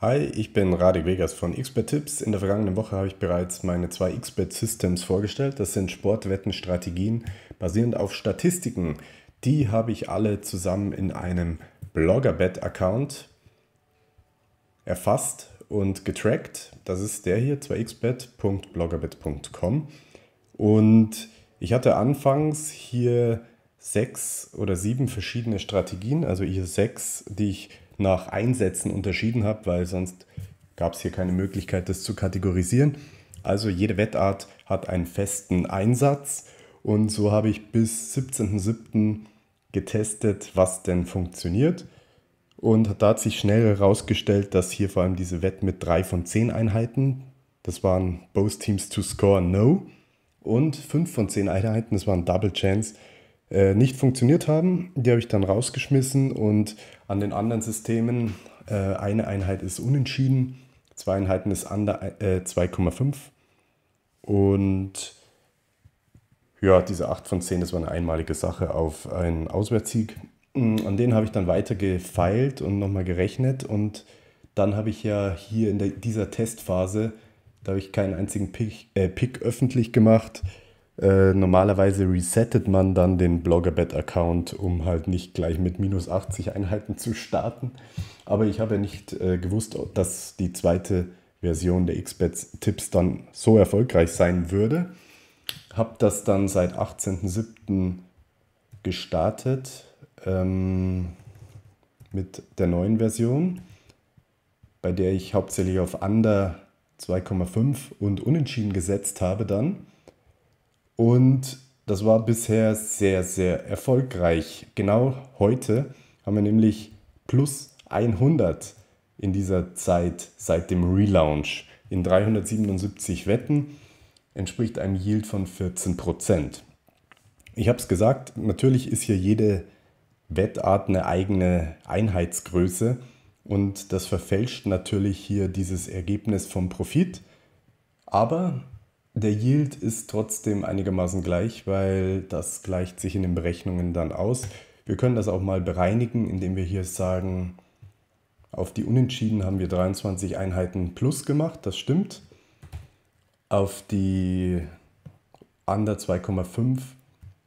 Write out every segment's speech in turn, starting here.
Hi, ich bin Radik Vegas von Xbet Tipps. In der vergangenen Woche habe ich bereits meine zwei Xbet Systems vorgestellt. Das sind Sportwettenstrategien basierend auf Statistiken. Die habe ich alle zusammen in einem Bloggerbet-Account erfasst und getrackt. Das ist der hier, 2xbet.bloggerbet.com. Und ich hatte anfangs hier sechs oder sieben verschiedene Strategien, also hier sechs, die ich nach Einsätzen unterschieden habe, weil sonst gab es hier keine Möglichkeit, das zu kategorisieren. Also jede Wettart hat einen festen Einsatz und so habe ich bis 17.07. getestet, was denn funktioniert. Und da hat sich schnell herausgestellt, dass hier vor allem diese Wett mit 3 von 10 Einheiten, das waren Both Teams to Score No, und 5 von 10 Einheiten, das waren Double Chance, äh, nicht funktioniert haben. Die habe ich dann rausgeschmissen und an den anderen Systemen äh, eine Einheit ist unentschieden, zwei Einheiten ist under, äh, 2,5 und ja, diese 8 von 10, das war eine einmalige Sache auf einen Auswärtssieg. Mm, an den habe ich dann weiter gefeilt und nochmal gerechnet und dann habe ich ja hier in der, dieser Testphase, da habe ich keinen einzigen Pick, äh, Pick öffentlich gemacht. Äh, normalerweise resettet man dann den Bloggerbet-Account, um halt nicht gleich mit minus 80 Einheiten zu starten. Aber ich habe nicht äh, gewusst, dass die zweite Version der Xbet-Tipps dann so erfolgreich sein würde. Habe das dann seit 18.07. gestartet ähm, mit der neuen Version, bei der ich hauptsächlich auf Under 2,5 und Unentschieden gesetzt habe dann und das war bisher sehr, sehr erfolgreich. Genau heute haben wir nämlich plus 100 in dieser Zeit seit dem Relaunch in 377 Wetten entspricht einem Yield von 14%. Ich habe es gesagt, natürlich ist hier jede Wettart eine eigene Einheitsgröße und das verfälscht natürlich hier dieses Ergebnis vom Profit. Aber der Yield ist trotzdem einigermaßen gleich, weil das gleicht sich in den Berechnungen dann aus. Wir können das auch mal bereinigen, indem wir hier sagen, auf die Unentschieden haben wir 23 Einheiten plus gemacht, das stimmt. Auf die Under 2,5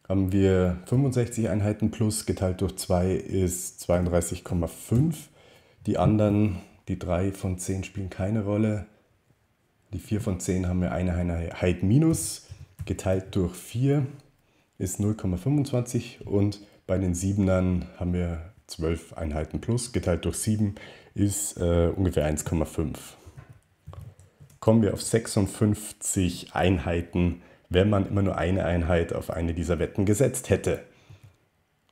haben wir 65 Einheiten plus, geteilt durch 2 ist 32,5. Die anderen, die drei von 10 spielen keine Rolle. Die 4 von 10 haben wir eine Einheit minus, geteilt durch 4 ist 0,25 und bei den 7ern haben wir 12 Einheiten plus, geteilt durch 7 ist äh, ungefähr 1,5. Kommen wir auf 56 Einheiten, wenn man immer nur eine Einheit auf eine dieser Wetten gesetzt hätte.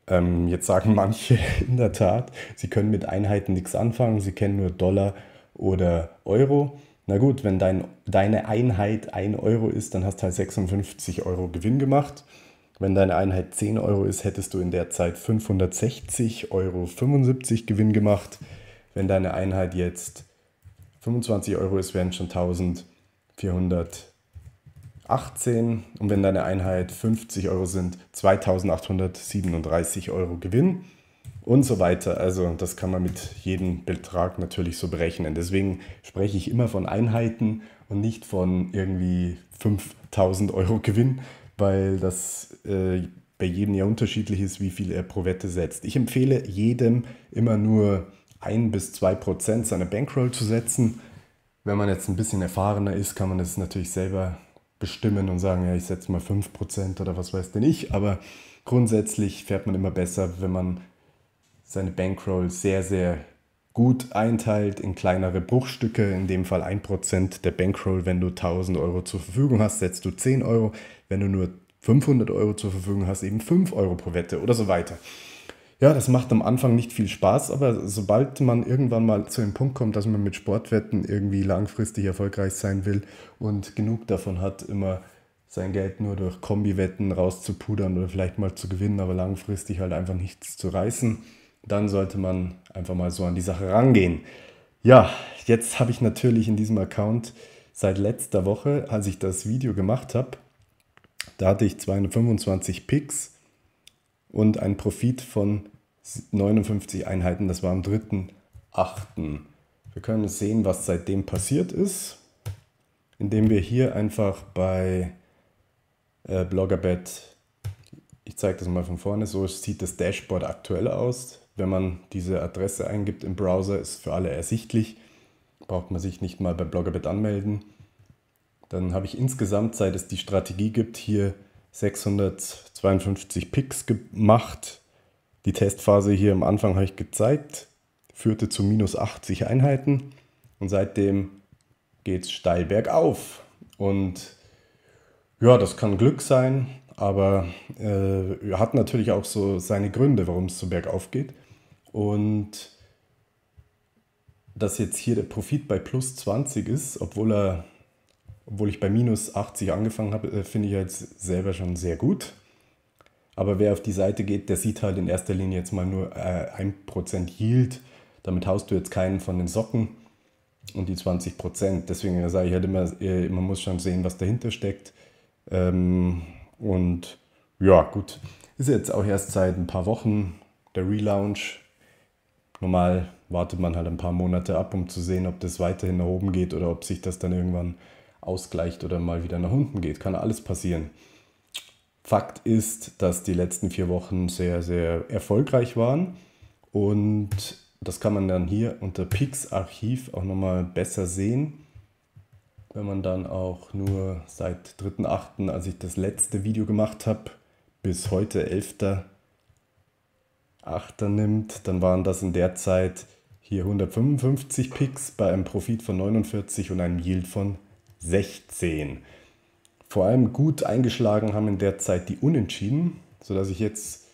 Ähm, jetzt sagen manche in der Tat, sie können mit Einheiten nichts anfangen, sie kennen nur Dollar oder Euro. Na gut, wenn dein, deine Einheit 1 Euro ist, dann hast du halt 56 Euro Gewinn gemacht. Wenn deine Einheit 10 Euro ist, hättest du in der Zeit 560,75 Euro Gewinn gemacht. Wenn deine Einheit jetzt 25 Euro ist, wären schon 1418. Und wenn deine Einheit 50 Euro sind, 2837 Euro Gewinn und so weiter. Also das kann man mit jedem Betrag natürlich so berechnen. Deswegen spreche ich immer von Einheiten und nicht von irgendwie 5000 Euro Gewinn, weil das äh, bei jedem ja unterschiedlich ist, wie viel er pro Wette setzt. Ich empfehle jedem immer nur 1 bis 2 Prozent seiner Bankroll zu setzen. Wenn man jetzt ein bisschen erfahrener ist, kann man das natürlich selber bestimmen und sagen, ja, ich setze mal 5% oder was weiß denn ich. Aber grundsätzlich fährt man immer besser, wenn man seine Bankroll sehr, sehr gut einteilt in kleinere Bruchstücke, in dem Fall 1% der Bankroll. Wenn du 1000 Euro zur Verfügung hast, setzt du 10 Euro. Wenn du nur 500 Euro zur Verfügung hast, eben 5 Euro pro Wette oder so weiter. Ja, das macht am Anfang nicht viel Spaß, aber sobald man irgendwann mal zu dem Punkt kommt, dass man mit Sportwetten irgendwie langfristig erfolgreich sein will und genug davon hat, immer sein Geld nur durch Kombiwetten rauszupudern oder vielleicht mal zu gewinnen, aber langfristig halt einfach nichts zu reißen, dann sollte man einfach mal so an die Sache rangehen. Ja, jetzt habe ich natürlich in diesem Account seit letzter Woche, als ich das Video gemacht habe, da hatte ich 225 Picks und einen Profit von 59 Einheiten. Das war am 3.8. Wir können sehen, was seitdem passiert ist, indem wir hier einfach bei äh, Bloggerbet, ich zeige das mal von vorne, so sieht das Dashboard aktuell aus wenn man diese Adresse eingibt im Browser, ist für alle ersichtlich. Braucht man sich nicht mal bei Bloggerbit anmelden. Dann habe ich insgesamt, seit es die Strategie gibt, hier 652 Picks gemacht. Die Testphase hier am Anfang habe ich gezeigt, führte zu minus 80 Einheiten und seitdem geht es steil bergauf. Und ja, das kann Glück sein, aber äh, hat natürlich auch so seine Gründe, warum es so bergauf geht. Und dass jetzt hier der Profit bei plus 20 ist, obwohl, er, obwohl ich bei minus 80 angefangen habe, äh, finde ich jetzt selber schon sehr gut. Aber wer auf die Seite geht, der sieht halt in erster Linie jetzt mal nur äh, 1% Yield. Damit haust du jetzt keinen von den Socken und die 20%. Deswegen sage ich halt immer, äh, man muss schon sehen, was dahinter steckt. Ähm, und ja, gut. Ist jetzt auch erst seit ein paar Wochen der Relaunch normal wartet man halt ein paar Monate ab, um zu sehen, ob das weiterhin nach oben geht oder ob sich das dann irgendwann ausgleicht oder mal wieder nach unten geht. Kann alles passieren. Fakt ist, dass die letzten vier Wochen sehr, sehr erfolgreich waren und das kann man dann hier unter Pix Archiv auch nochmal besser sehen. Wenn man dann auch nur seit 3.8., als ich das letzte Video gemacht habe, bis heute 11. Achter nimmt, dann waren das in der Zeit hier 155 Picks bei einem Profit von 49 und einem Yield von 16. Vor allem gut eingeschlagen haben in der Zeit die Unentschieden, sodass ich jetzt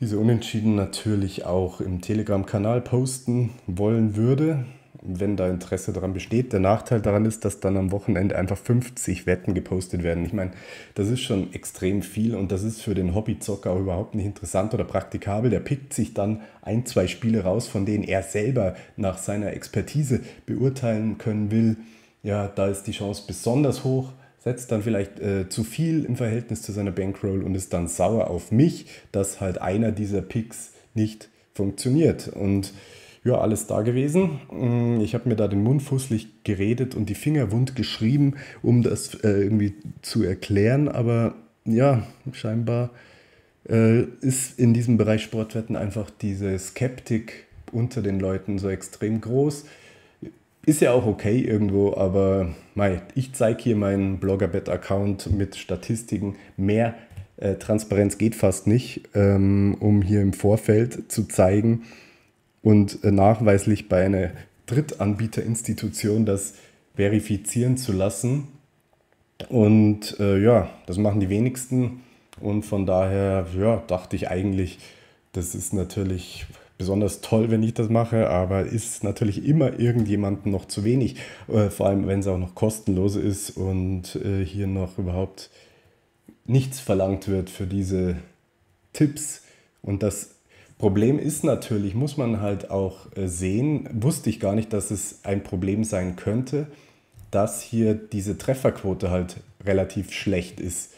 diese Unentschieden natürlich auch im Telegram-Kanal posten wollen würde wenn da Interesse daran besteht. Der Nachteil daran ist, dass dann am Wochenende einfach 50 Wetten gepostet werden. Ich meine, das ist schon extrem viel und das ist für den Hobbyzocker auch überhaupt nicht interessant oder praktikabel. Der pickt sich dann ein, zwei Spiele raus, von denen er selber nach seiner Expertise beurteilen können will. Ja, da ist die Chance besonders hoch setzt dann vielleicht äh, zu viel im Verhältnis zu seiner Bankroll und ist dann sauer auf mich, dass halt einer dieser Picks nicht funktioniert. Und ja, alles da gewesen. Mm, ich habe mir da den Mund fußlich geredet und die Finger wund geschrieben, um das äh, irgendwie zu erklären. Aber ja, scheinbar äh, ist in diesem Bereich Sportwetten einfach diese Skeptik unter den Leuten so extrem groß. Ist ja auch okay irgendwo, aber mei, ich zeige hier meinen Bloggerbet-Account mit Statistiken. Mehr äh, Transparenz geht fast nicht, ähm, um hier im Vorfeld zu zeigen, und äh, nachweislich bei einer Drittanbieterinstitution das verifizieren zu lassen. Und äh, ja, das machen die wenigsten. Und von daher ja, dachte ich eigentlich, das ist natürlich besonders toll, wenn ich das mache, aber ist natürlich immer irgendjemandem noch zu wenig. Äh, vor allem, wenn es auch noch kostenlos ist und äh, hier noch überhaupt nichts verlangt wird für diese Tipps. Und das Problem ist natürlich, muss man halt auch äh, sehen, wusste ich gar nicht, dass es ein Problem sein könnte, dass hier diese Trefferquote halt relativ schlecht ist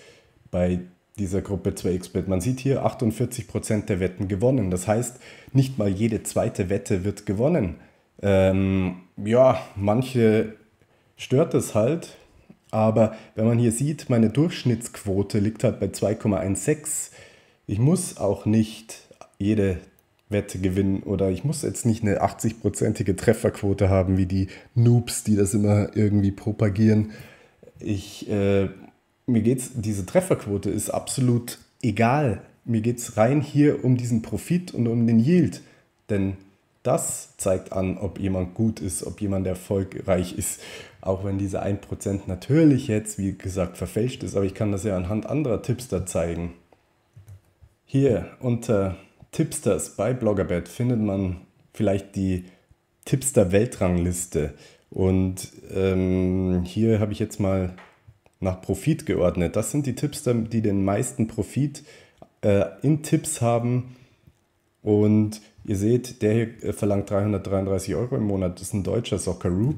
bei dieser Gruppe 2xBet. Man sieht hier 48% der Wetten gewonnen. Das heißt, nicht mal jede zweite Wette wird gewonnen. Ähm, ja, manche stört es halt, aber wenn man hier sieht, meine Durchschnittsquote liegt halt bei 2,16. Ich muss auch nicht jede Wette gewinnen oder ich muss jetzt nicht eine 80-prozentige Trefferquote haben, wie die Noobs, die das immer irgendwie propagieren. Ich, äh, mir geht's, diese Trefferquote ist absolut egal. Mir geht es rein hier um diesen Profit und um den Yield. Denn das zeigt an, ob jemand gut ist, ob jemand erfolgreich ist. Auch wenn diese 1% natürlich jetzt, wie gesagt, verfälscht ist, aber ich kann das ja anhand anderer Tipps da zeigen. Hier unter Tipsters bei Bloggerbet findet man vielleicht die Tipster-Weltrangliste. Und ähm, hier habe ich jetzt mal nach Profit geordnet. Das sind die Tipster, die den meisten Profit äh, in Tipps haben. Und ihr seht, der hier äh, verlangt 333 Euro im Monat, Das ist ein deutscher Socceroo.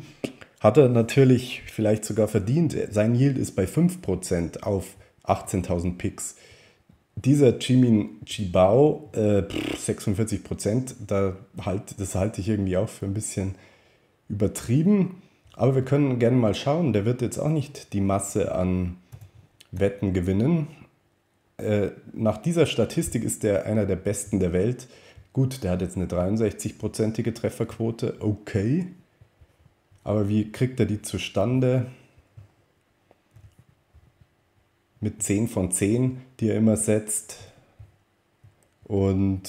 Hat er natürlich vielleicht sogar verdient. Sein Yield ist bei 5% auf 18.000 Picks dieser Chimin Chibao, äh, 46 Prozent, da halt, das halte ich irgendwie auch für ein bisschen übertrieben. Aber wir können gerne mal schauen. Der wird jetzt auch nicht die Masse an Wetten gewinnen. Äh, nach dieser Statistik ist der einer der besten der Welt. Gut, der hat jetzt eine 63-prozentige Trefferquote. Okay. Aber wie kriegt er die zustande? mit 10 von 10, die er immer setzt. Und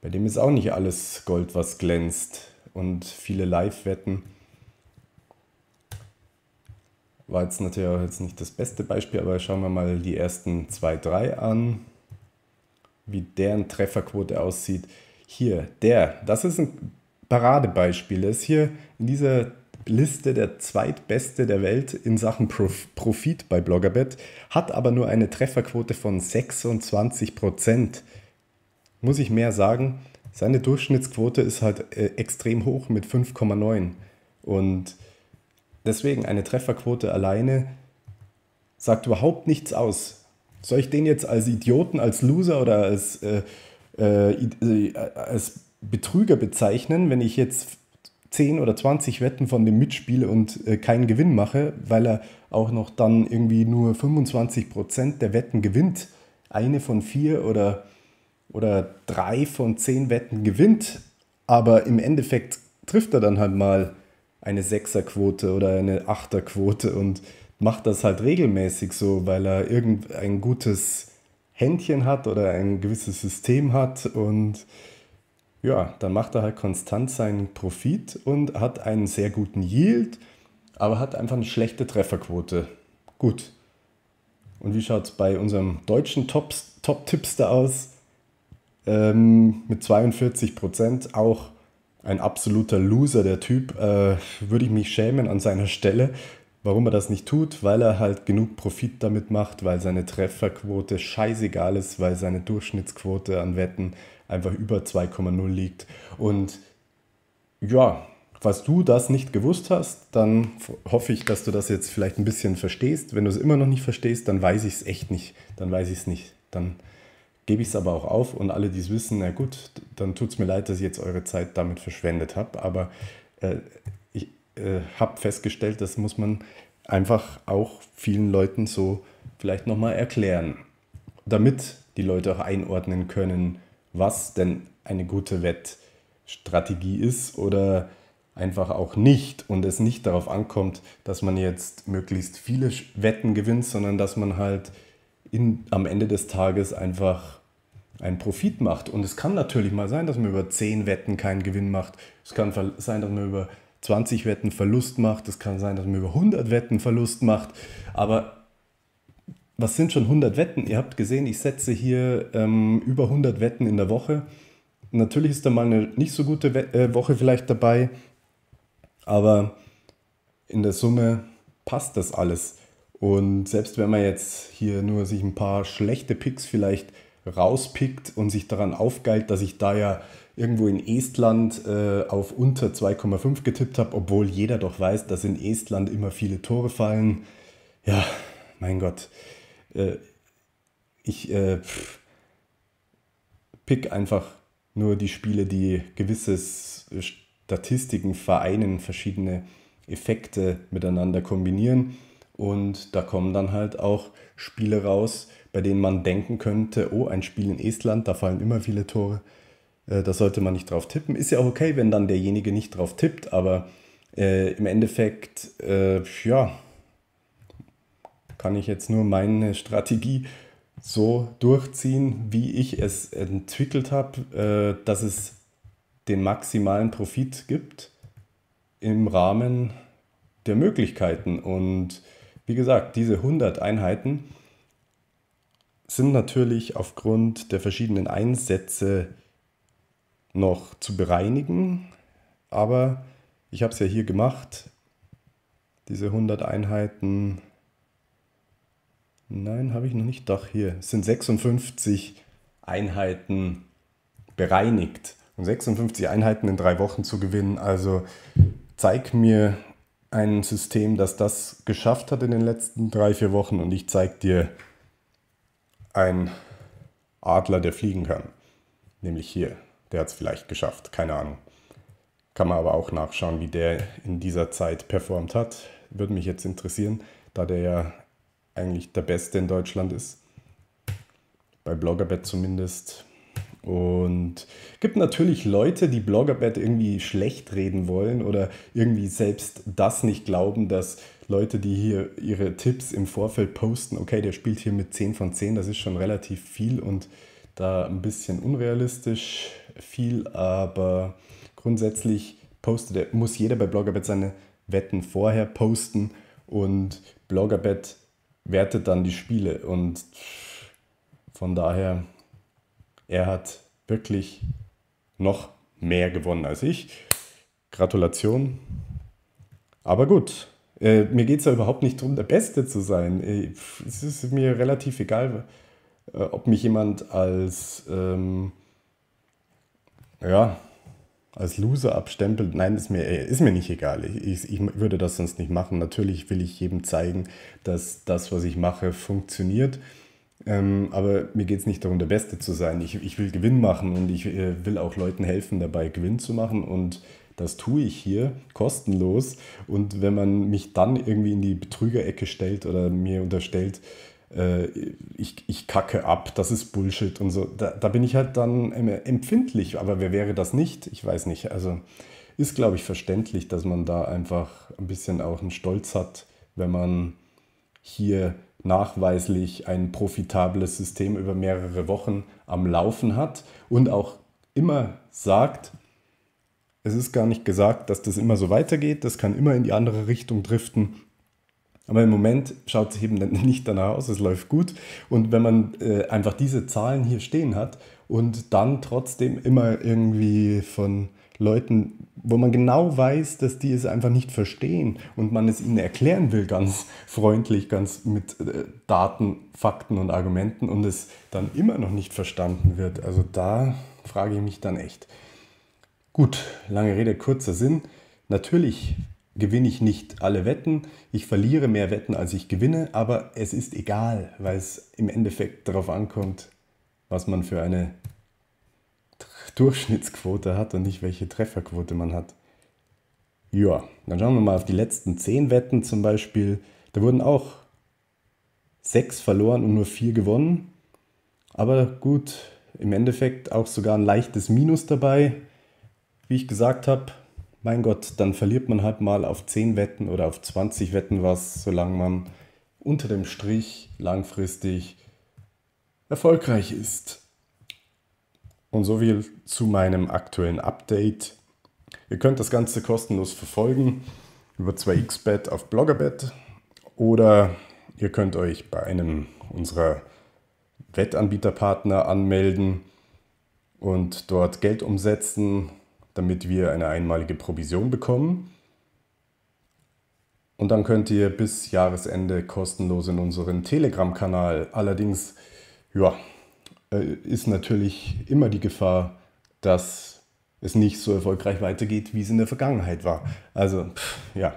bei dem ist auch nicht alles Gold, was glänzt. Und viele Live-Wetten. War jetzt natürlich auch jetzt nicht das beste Beispiel, aber schauen wir mal die ersten 2-3 an, wie deren Trefferquote aussieht. Hier, der, das ist ein Paradebeispiel. Er ist hier in dieser Liste der zweitbeste der Welt in Sachen Prof Profit bei Bloggerbet, hat aber nur eine Trefferquote von 26 Muss ich mehr sagen? Seine Durchschnittsquote ist halt äh, extrem hoch mit 5,9. Und deswegen eine Trefferquote alleine sagt überhaupt nichts aus. Soll ich den jetzt als Idioten, als Loser oder als, äh, äh, äh als Betrüger bezeichnen, wenn ich jetzt 10 oder 20 Wetten von dem Mitspiel und äh, keinen Gewinn mache, weil er auch noch dann irgendwie nur 25% Prozent der Wetten gewinnt, eine von vier oder, oder drei von zehn Wetten gewinnt, aber im Endeffekt trifft er dann halt mal eine Sechserquote oder eine Achterquote und macht das halt regelmäßig so, weil er irgendein gutes Händchen hat oder ein gewisses System hat und ja, dann macht er halt konstant seinen Profit und hat einen sehr guten Yield, aber hat einfach eine schlechte Trefferquote. Gut. Und wie schaut es bei unserem deutschen Top-Tipster Top aus? Ähm, mit 42 Prozent auch ein absoluter Loser, der Typ. Äh, würde ich mich schämen an seiner Stelle. Warum er das nicht tut? Weil er halt genug Profit damit macht, weil seine Trefferquote scheißegal ist, weil seine Durchschnittsquote an Wetten einfach über 2,0 liegt. Und ja, falls du das nicht gewusst hast, dann hoffe ich, dass du das jetzt vielleicht ein bisschen verstehst. Wenn du es immer noch nicht verstehst, dann weiß ich es echt nicht. Dann weiß ich es nicht. Dann gebe ich es aber auch auf und alle, die es wissen, na gut, dann tut es mir leid, dass ich jetzt eure Zeit damit verschwendet habe. Aber äh, äh, habe festgestellt, das muss man einfach auch vielen Leuten so vielleicht nochmal erklären, damit die Leute auch einordnen können, was denn eine gute Wettstrategie ist oder einfach auch nicht und es nicht darauf ankommt, dass man jetzt möglichst viele Wetten gewinnt, sondern dass man halt in, am Ende des Tages einfach einen Profit macht. Und es kann natürlich mal sein, dass man über 10 Wetten keinen Gewinn macht. Es kann sein, dass man über 20 Wetten Verlust macht, es kann sein, dass man über 100 Wetten Verlust macht, aber was sind schon 100 Wetten? Ihr habt gesehen, ich setze hier ähm, über 100 Wetten in der Woche. Natürlich ist da mal eine nicht so gute äh, Woche vielleicht dabei, aber in der Summe passt das alles. Und selbst wenn man jetzt hier nur sich ein paar schlechte Picks vielleicht rauspickt und sich daran aufgeilt, dass ich da ja irgendwo in Estland äh, auf unter 2,5 getippt habe, obwohl jeder doch weiß, dass in Estland immer viele Tore fallen. Ja, mein Gott. Äh, ich äh, pff, pick einfach nur die Spiele, die gewisse Statistiken vereinen, verschiedene Effekte miteinander kombinieren. Und da kommen dann halt auch Spiele raus, bei denen man denken könnte, oh, ein Spiel in Estland, da fallen immer viele Tore. Äh, da sollte man nicht drauf tippen. Ist ja auch okay, wenn dann derjenige nicht drauf tippt, aber äh, im Endeffekt, äh, ja, kann ich jetzt nur meine Strategie so durchziehen, wie ich es entwickelt habe, äh, dass es den maximalen Profit gibt im Rahmen der Möglichkeiten. Und wie gesagt, diese 100 Einheiten sind natürlich aufgrund der verschiedenen Einsätze noch zu bereinigen. Aber ich habe es ja hier gemacht. Diese 100 Einheiten. Nein, habe ich noch nicht. Doch, hier es sind 56 Einheiten bereinigt. Und 56 Einheiten in drei Wochen zu gewinnen. Also zeig mir ein System, das das geschafft hat in den letzten drei, vier Wochen. Und ich zeig dir einen Adler, der fliegen kann. Nämlich hier der hat es vielleicht geschafft, keine Ahnung. Kann man aber auch nachschauen, wie der in dieser Zeit performt hat. Würde mich jetzt interessieren, da der ja eigentlich der Beste in Deutschland ist. Bei Bloggerbet zumindest. Und gibt natürlich Leute, die Bloggerbet irgendwie schlecht reden wollen oder irgendwie selbst das nicht glauben, dass Leute, die hier ihre Tipps im Vorfeld posten, okay, der spielt hier mit 10 von 10, das ist schon relativ viel und da ein bisschen unrealistisch viel, aber grundsätzlich postet, muss jeder bei Bloggerbet seine Wetten vorher posten und Bloggerbet wertet dann die Spiele und von daher, er hat wirklich noch mehr gewonnen als ich. Gratulation. Aber gut, äh, mir geht es ja überhaupt nicht darum, der Beste zu sein. Äh, es ist mir relativ egal, äh, ob mich jemand als ähm, ja, als Loser abstempelt, nein, ist mir, äh, ist mir nicht egal. Ich, ich, würde das sonst nicht machen. Natürlich will ich jedem zeigen, dass das, was ich mache, funktioniert. Ähm, aber mir geht es nicht darum, der Beste zu sein. Ich, ich will Gewinn machen und ich äh, will auch Leuten helfen, dabei Gewinn zu machen. Und das tue ich hier kostenlos. Und wenn man mich dann irgendwie in die Betrügerecke stellt oder mir unterstellt, äh, ich, ich kacke ab, das ist Bullshit und so. Da, da bin ich halt dann empfindlich, aber wer wäre das nicht? Ich weiß nicht. Also ist, glaube ich, verständlich, dass man da einfach ein bisschen auch einen Stolz hat, wenn man hier nachweislich ein profitables System über mehrere Wochen am Laufen hat und auch immer sagt, es ist gar nicht gesagt, dass das immer so weitergeht, das kann immer in die andere Richtung driften. Aber im Moment schaut es eben nicht danach aus, es läuft gut. Und wenn man äh, einfach diese Zahlen hier stehen hat und dann trotzdem immer irgendwie von Leuten, wo man genau weiß, dass die es einfach nicht verstehen und man es ihnen erklären will, ganz freundlich, ganz mit äh, Daten, Fakten und Argumenten und es dann immer noch nicht verstanden wird. Also da frage ich mich dann echt. Gut, lange Rede, kurzer Sinn. Natürlich gewinne ich nicht alle Wetten, ich verliere mehr Wetten, als ich gewinne, aber es ist egal, weil es im Endeffekt darauf ankommt, was man für eine Durchschnittsquote hat und nicht welche Trefferquote man hat. Ja, dann schauen wir mal auf die letzten 10 Wetten zum Beispiel. Da wurden auch 6 verloren und nur 4 gewonnen. Aber gut, im Endeffekt auch sogar ein leichtes Minus dabei. Wie ich gesagt habe, mein Gott, dann verliert man halt mal auf 10 Wetten oder auf 20 Wetten was, solange man unter dem Strich langfristig erfolgreich ist. Und so viel zu meinem aktuellen Update. Ihr könnt das Ganze kostenlos verfolgen über 2xbet auf Bloggerbet oder ihr könnt euch bei einem unserer Wettanbieterpartner anmelden und dort Geld umsetzen damit wir eine einmalige Provision bekommen. Und dann könnt ihr bis Jahresende kostenlos in unseren Telegram-Kanal. Allerdings, ja, äh, ist natürlich immer die Gefahr, dass es nicht so erfolgreich weitergeht, wie es in der Vergangenheit war. Also, pff, ja,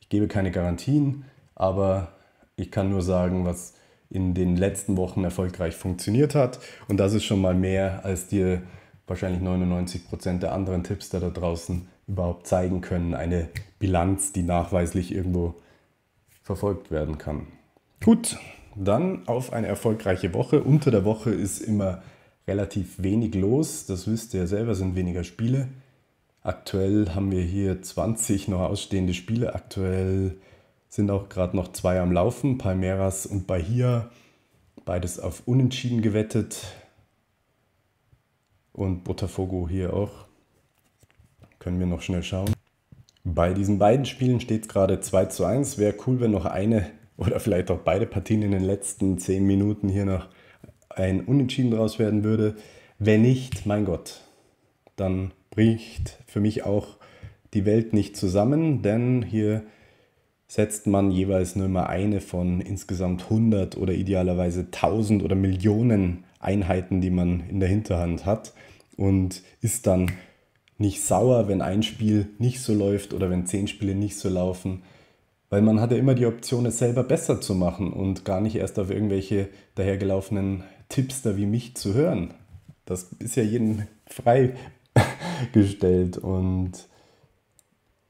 ich gebe keine Garantien, aber ich kann nur sagen, was in den letzten Wochen erfolgreich funktioniert hat. Und das ist schon mal mehr, als dir wahrscheinlich 99 Prozent der anderen Tipster da draußen überhaupt zeigen können. Eine Bilanz, die nachweislich irgendwo verfolgt werden kann. Gut, dann auf eine erfolgreiche Woche. Unter der Woche ist immer relativ wenig los. Das wisst ihr ja selber, sind weniger Spiele. Aktuell haben wir hier 20 noch ausstehende Spiele. Aktuell sind auch gerade noch zwei am Laufen, Palmeiras und Bahia. Beides auf Unentschieden gewettet und Botafogo hier auch. Können wir noch schnell schauen. Bei diesen beiden Spielen steht es gerade 2 zu 1. Wäre cool, wenn noch eine oder vielleicht auch beide Partien in den letzten 10 Minuten hier noch ein Unentschieden draus werden würde. Wenn nicht, mein Gott, dann bricht für mich auch die Welt nicht zusammen, denn hier setzt man jeweils nur immer eine von insgesamt 100 oder idealerweise 1000 oder Millionen Einheiten, die man in der Hinterhand hat und ist dann nicht sauer, wenn ein Spiel nicht so läuft oder wenn zehn Spiele nicht so laufen, weil man hat ja immer die Option, es selber besser zu machen und gar nicht erst auf irgendwelche dahergelaufenen Tipster wie mich zu hören. Das ist ja jedem freigestellt und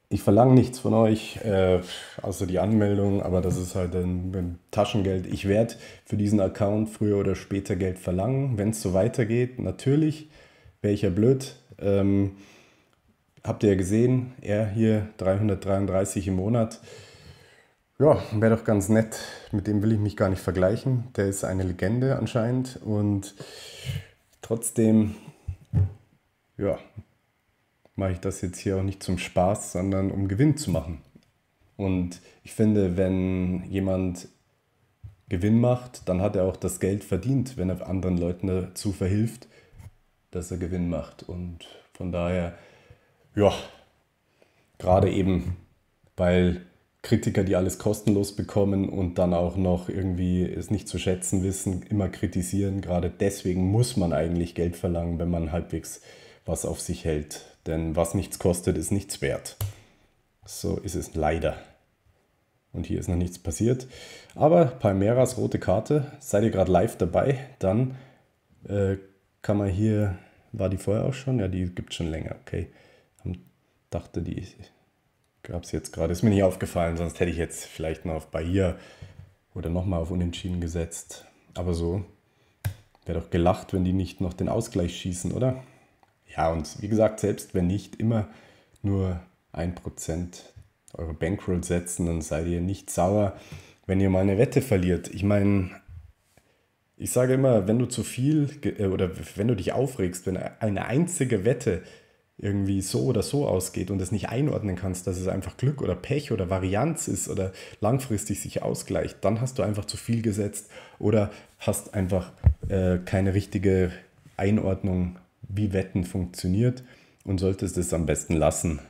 ich verlange nichts von euch, äh, außer die Anmeldung, aber das ist halt ein, ein Taschengeld. Ich werde für diesen Account früher oder später Geld verlangen, wenn es so weitergeht. Natürlich wäre ich ja blöd. Ähm, habt ihr ja gesehen, er hier 333 im Monat. Ja, wäre doch ganz nett. Mit dem will ich mich gar nicht vergleichen. Der ist eine Legende anscheinend und trotzdem, ja, mache ich das jetzt hier auch nicht zum Spaß, sondern um Gewinn zu machen. Und ich finde, wenn jemand Gewinn macht, dann hat er auch das Geld verdient, wenn er anderen Leuten dazu verhilft, dass er Gewinn macht. Und von daher, ja, gerade eben, weil Kritiker, die alles kostenlos bekommen und dann auch noch irgendwie es nicht zu schätzen wissen, immer kritisieren, gerade deswegen muss man eigentlich Geld verlangen, wenn man halbwegs was auf sich hält. Denn was nichts kostet, ist nichts wert. So ist es leider. Und hier ist noch nichts passiert. Aber Palmeras rote Karte, seid ihr gerade live dabei, dann äh, kann man hier, war die vorher auch schon? Ja, die gibt es schon länger, okay. Ich hm, Dachte, die gab es jetzt gerade. Ist mir nicht aufgefallen, sonst hätte ich jetzt vielleicht noch auf Bahia oder nochmal auf Unentschieden gesetzt. Aber so wäre doch gelacht, wenn die nicht noch den Ausgleich schießen, oder? Ja, und wie gesagt, selbst wenn nicht, immer nur ein Prozent eure Bankroll setzen, dann seid ihr nicht sauer, wenn ihr mal eine Wette verliert. Ich meine, ich sage immer, wenn du zu viel äh, oder wenn du dich aufregst, wenn eine einzige Wette irgendwie so oder so ausgeht und es nicht einordnen kannst, dass es einfach Glück oder Pech oder Varianz ist oder langfristig sich ausgleicht, dann hast du einfach zu viel gesetzt oder hast einfach äh, keine richtige Einordnung wie Wetten funktioniert und solltest es am besten lassen.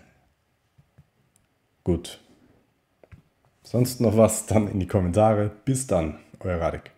Gut. Sonst noch was, dann in die Kommentare. Bis dann, euer Radek.